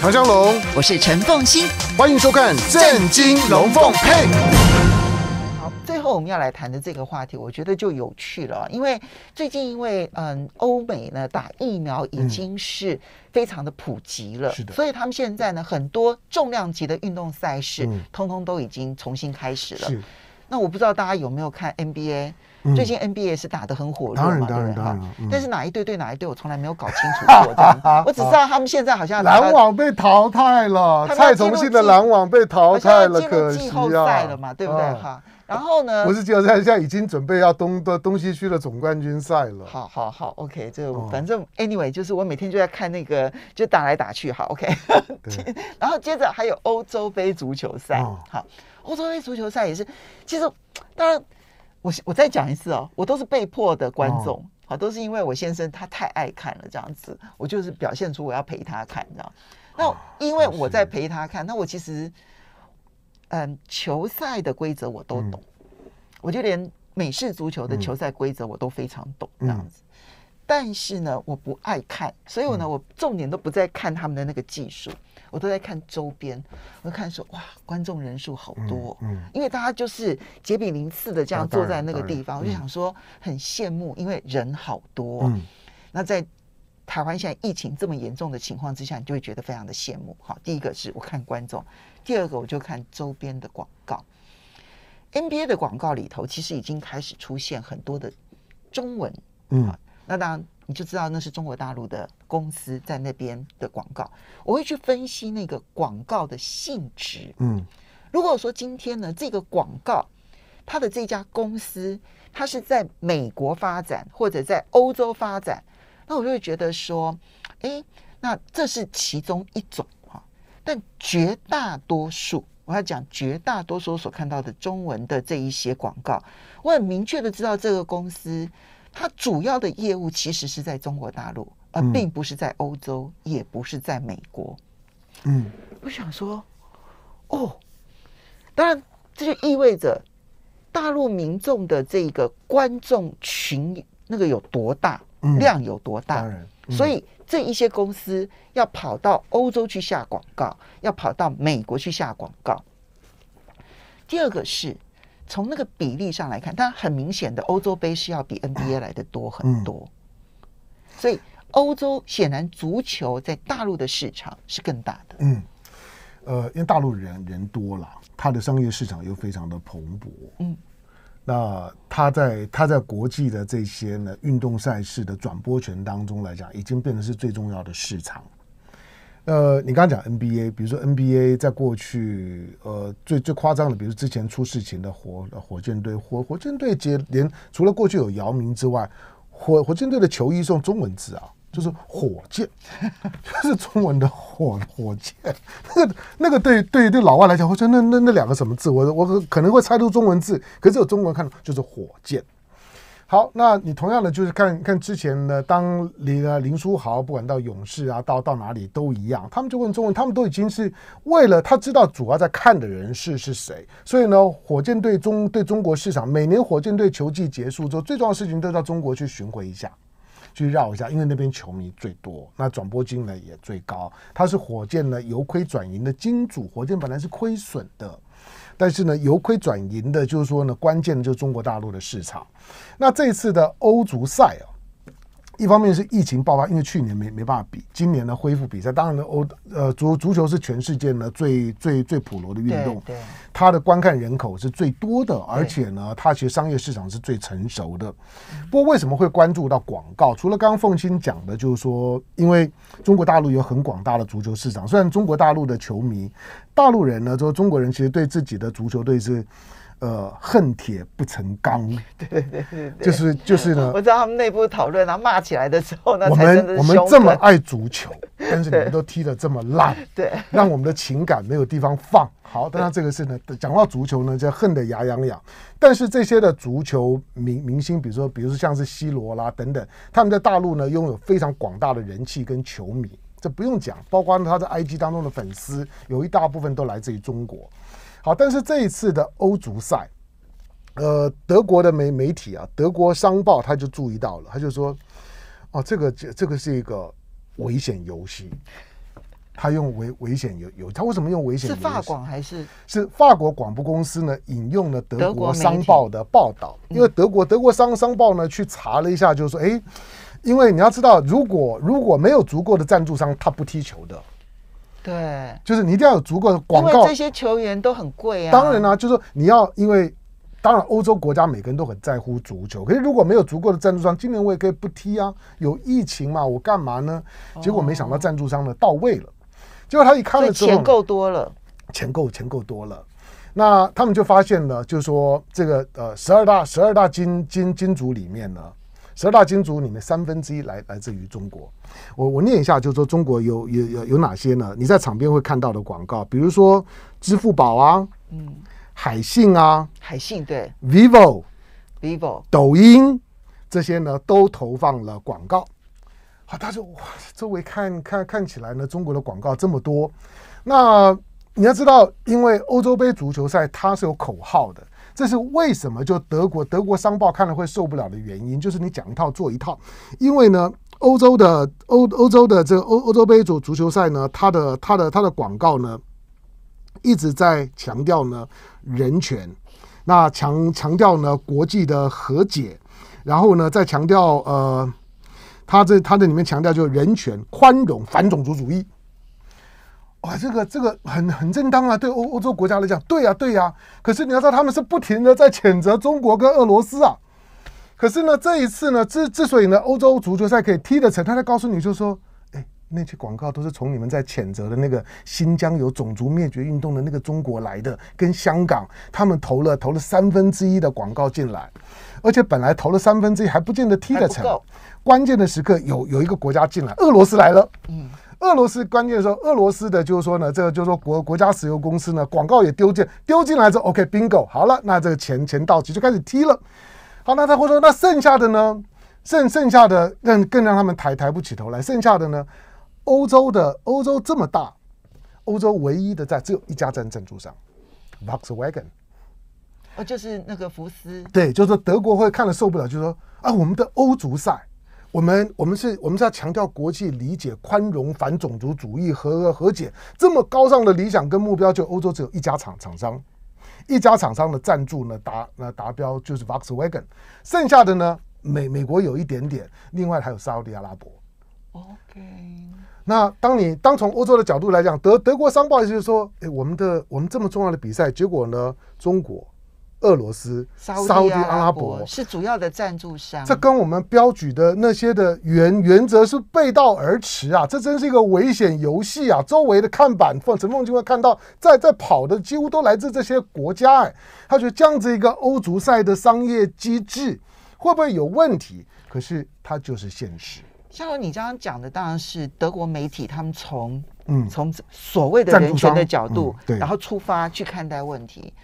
唐江龙，我是陈凤欣，欢迎收看《正惊龙凤配》。好，最后我们要来谈的这个话题，我觉得就有趣了，因为最近因为嗯，欧美呢打疫苗已经是非常的普及了，是的，所以他们现在呢很多重量级的运动赛事，通通都已经重新开始了。是，那我不知道大家有没有看 NBA？最近 NBA 是打的很火热嘛？对然当然当然。但是哪一队对哪一队，我从来没有搞清楚过。这个我只知道他们现在好像篮网被淘汰了。蔡崇信的篮网被淘汰了，可惜啊。季后赛了嘛？对不对？哈。然后呢？不是季后赛，现在已经准备要东的东西区的总冠军赛了。好好好，OK，这个反正 anyway，就是我每天就在看那个就打来打去哈。OK。然后接着还有欧洲杯足球赛。好，欧洲杯足球赛也是，其实当然。我我再讲一次哦，我都是被迫的观众，好，都是因为我先生他太爱看了这样子，我就是表现出我要陪他看，这样。那因为我在陪他看，那我其实，嗯，球赛的规则我都懂，我就连美式足球的球赛规则我都非常懂这样子。但是呢，我不爱看，所以我呢，我重点都不在看他们的那个技术，我都在看周边。我看说哇，观众人数好多，嗯，因为大家就是杰比林次的这样坐在那个地方，我就想说很羡慕，因为人好多。嗯，那在台湾现在疫情这么严重的情况之下，你就会觉得非常的羡慕。好，第一个是我看观众，第二个我就看周边的广告。NBA 的广告里头其实已经开始出现很多的中文，嗯。那当然，你就知道那是中国大陆的公司在那边的广告。我会去分析那个广告的性质。嗯，如果说今天呢，这个广告它的这家公司它是在美国发展或者在欧洲发展，那我就会觉得说，哎，那这是其中一种哈。但绝大多数，我要讲绝大多数所看到的中文的这一些广告，我很明确的知道这个公司。它主要的业务其实是在中国大陆，而并不是在欧洲，也不是在美国。嗯，我想说，哦，当然，这就意味着大陆民众的这个观众群那个有多大，量有多大。所以这一些公司要跑到欧洲去下广告，要跑到美国去下广告。第二个是。从那个比例上来看，它很明显的欧洲杯是要比 NBA 来的多很多，所以欧洲显然足球在大陆的市场是更大的。嗯，呃，因为大陆人人多了，它的商业市场又非常的蓬勃。嗯，那它在它在国际的这些呢运动赛事的转播权当中来讲，已经变成是最重要的市场。呃，你刚刚讲 NBA，比如说 NBA 在过去，呃，最最夸张的，比如之前出事情的火火箭队，火火箭队接连除了过去有姚明之外，火火箭队的球衣是用中文字啊，就是火箭，就是中文的火火箭，那个那个对对对老外来讲，我说那那那两个什么字，我我可能会猜出中文字，可是有中国人看到就是火箭。好，那你同样的就是看看之前呢，当林啊林书豪不管到勇士啊，到到哪里都一样，他们就问中文，他们都已经是为了他知道主要在看的人是是谁，所以呢，火箭队中对中国市场，每年火箭队球季结束之后，最重要的事情都到中国去巡回一下，去绕一下，因为那边球迷最多，那转播金呢也最高，他是火箭呢由亏转盈的金主，火箭本来是亏损的。但是呢，由亏转盈的，就是说呢，关键的就是中国大陆的市场。那这次的欧足赛啊。一方面是疫情爆发，因为去年没没办法比，今年呢恢复比赛。当然呢，欧呃足足球是全世界呢最最最普罗的运动，对它的观看人口是最多的，而且呢，它其实商业市场是最成熟的。不过为什么会关注到广告？除了刚刚凤青讲的，就是说，因为中国大陆有很广大的足球市场，虽然中国大陆的球迷，大陆人呢，就是中国人，其实对自己的足球队是。呃，恨铁不成钢。对对对就是就是呢。我知道他们内部讨论，然后骂起来的时候，呢，我们我们这么爱足球，但是你们都踢的这么烂，对，让我们的情感没有地方放。好，当然这个是呢，讲到足球呢，就恨得牙痒痒。但是这些的足球明明星，比如说比如说像是 C 罗啦等等，他们在大陆呢拥有非常广大的人气跟球迷，这不用讲，包括他在 IG 当中的粉丝有一大部分都来自于中国。啊！但是这一次的欧足赛，呃，德国的媒媒体啊，德国商报他就注意到了，他就说，哦，这个这这个是一个危险游戏。他用危危险游游，他为什么用危险？是法广还是？是法国广播公司呢？引用了德国商报的报道，因为德国德国商商报呢去查了一下，就是说，哎，因为你要知道，如果如果没有足够的赞助商，他不踢球的。对，就是你一定要有足够的广告。这些球员都很贵啊。当然啦，就是说你要，因为当然欧洲国家每个人都很在乎足球。可是如果没有足够的赞助商，今年我也可以不踢啊。有疫情嘛，我干嘛呢？结果没想到赞助商呢到位了，结果他一看了之后，钱够多了，钱够钱够多了，那他们就发现了，就是说这个呃十二大十二大金金金主里面呢。十大金主里面三分之一来来自于中国，我我念一下，就是说中国有有有有哪些呢？你在场边会看到的广告，比如说支付宝啊，嗯，海信啊，海信对，vivo，vivo，抖音这些呢都投放了广告。好，他说哇，周围看看看起来呢，中国的广告这么多。那你要知道，因为欧洲杯足球赛它是有口号的。这是为什么？就德国，德国商报看了会受不了的原因，就是你讲一套做一套。因为呢，欧洲的欧欧洲的这个欧欧洲杯足足球赛呢，它的它的它的广告呢，一直在强调呢人权，那强强调呢国际的和解，然后呢再强调呃，它这它这里面强调就是人权、宽容、反种族主义。哇，这个这个很很正当啊，对欧欧洲国家来讲，对呀对呀。可是你要知道，他们是不停的在谴责中国跟俄罗斯啊。可是呢，这一次呢，之之所以呢，欧洲足球赛可以踢得成，他在告诉你，就说，哎，那些广告都是从你们在谴责的那个新疆有种族灭绝运动的那个中国来的，跟香港他们投了投了三分之一的广告进来，而且本来投了三分之一还不见得踢得成，关键的时刻有有一个国家进来，俄罗斯来了，嗯。俄罗斯关键说，俄罗斯的就是说呢，这个就是说国国家石油公司呢，广告也丢进丢进来，之后 OK bingo 好了，那这个钱钱到期就开始踢了。好，那他会说，那剩下的呢，剩剩下的更更让他们抬抬不起头来。剩下的呢，欧洲的欧洲这么大，欧洲唯一的在只有一家在赞助上，Volkswagen 哦，就是那个福斯。对，就是德国会看了受不了，就说啊，我们的欧足赛。我们我们是我们要强调国际理解、宽容、反种族主义和和解这么高尚的理想跟目标，就欧洲只有一家厂厂商，一家厂商的赞助呢达那达标就是 Volkswagen，剩下的呢美美国有一点点，另外还有沙特阿拉伯。OK，那当你当从欧洲的角度来讲，德德国商报意思就是说，哎，我们的我们这么重要的比赛结果呢，中国。俄罗斯、沙特、阿拉伯是主要的赞助商，这跟我们标举的那些的原原则是背道而驰啊！这真是一个危险游戏啊！周围的看板，陈凤就会看到，在在跑的几乎都来自这些国家哎。他觉得这样子一个欧足赛的商业机制会不会有问题？可是它就是现实。像你刚刚讲的，当然是德国媒体，他们从嗯从所谓的人权的角度，然后出发去看待问题。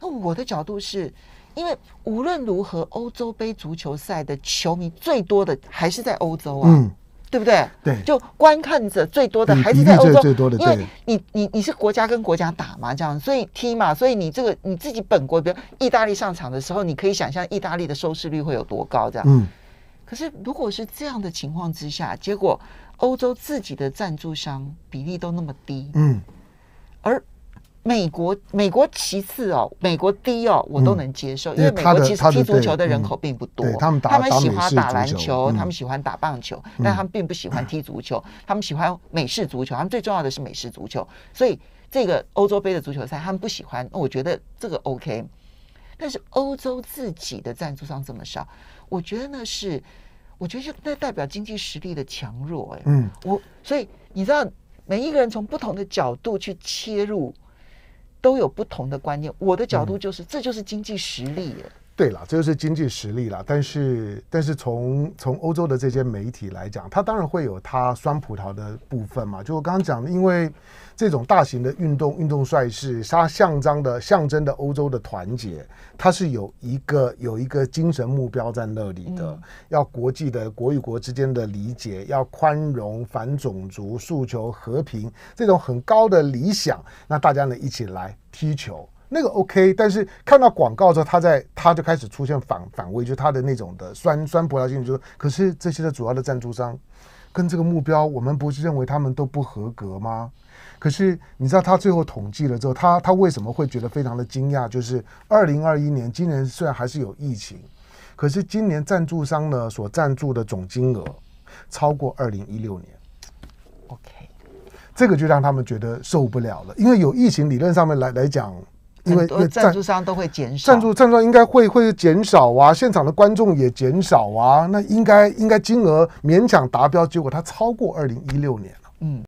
那我的角度是，因为无论如何，欧洲杯足球赛的球迷最多的还是在欧洲啊，对不对？对，就观看者最多的还是在欧洲。最多的，因为你你你是国家跟国家打嘛，这样，所以踢嘛，所以你这个你自己本国，比如意大利上场的时候，你可以想象意大利的收视率会有多高，这样。嗯。可是，如果是这样的情况之下，结果欧洲自己的赞助商比例都那么低，嗯，而。美国，美国其次哦，美国低哦，我都能接受，因为美国其实踢足球的人口并不多，他们喜欢打篮球，他们喜欢打棒球，但他们并不喜欢踢足球，他们喜欢美式足球，他们最重要的是美式足球，所以这个欧洲杯的足球赛他们不喜欢，我觉得这个 OK，但是欧洲自己的赞助商这么少，我觉得那是，我觉得那代表经济实力的强弱，哎，嗯，我所以你知道每一个人从不同的角度去切入。都有不同的观念，我的角度就是，这就是经济实力对了，这就是经济实力了。但是，但是从从欧洲的这些媒体来讲，他当然会有他酸葡萄的部分嘛。就我刚刚讲的，因为这种大型的运动运动赛事，它象征的象征的欧洲的团结，它是有一个有一个精神目标在那里的。要国际的国与国之间的理解，要宽容、反种族诉求、和平这种很高的理想。那大家呢，一起来踢球。那个 OK，但是看到广告之后，他在他就开始出现反反胃，就他的那种的酸酸葡萄兴。就可是这些的主要的赞助商，跟这个目标，我们不是认为他们都不合格吗？可是你知道他最后统计了之后，他他为什么会觉得非常的惊讶？就是二零二一年，今年虽然还是有疫情，可是今年赞助商呢所赞助的总金额超过二零一六年。OK，这个就让他们觉得受不了了，因为有疫情，理论上面来来讲。因为赞助商都会减少，赞助赞助应该会会减少啊，现场的观众也减少啊，那应该应该金额勉强达标，结果它超过二零一六年了，嗯。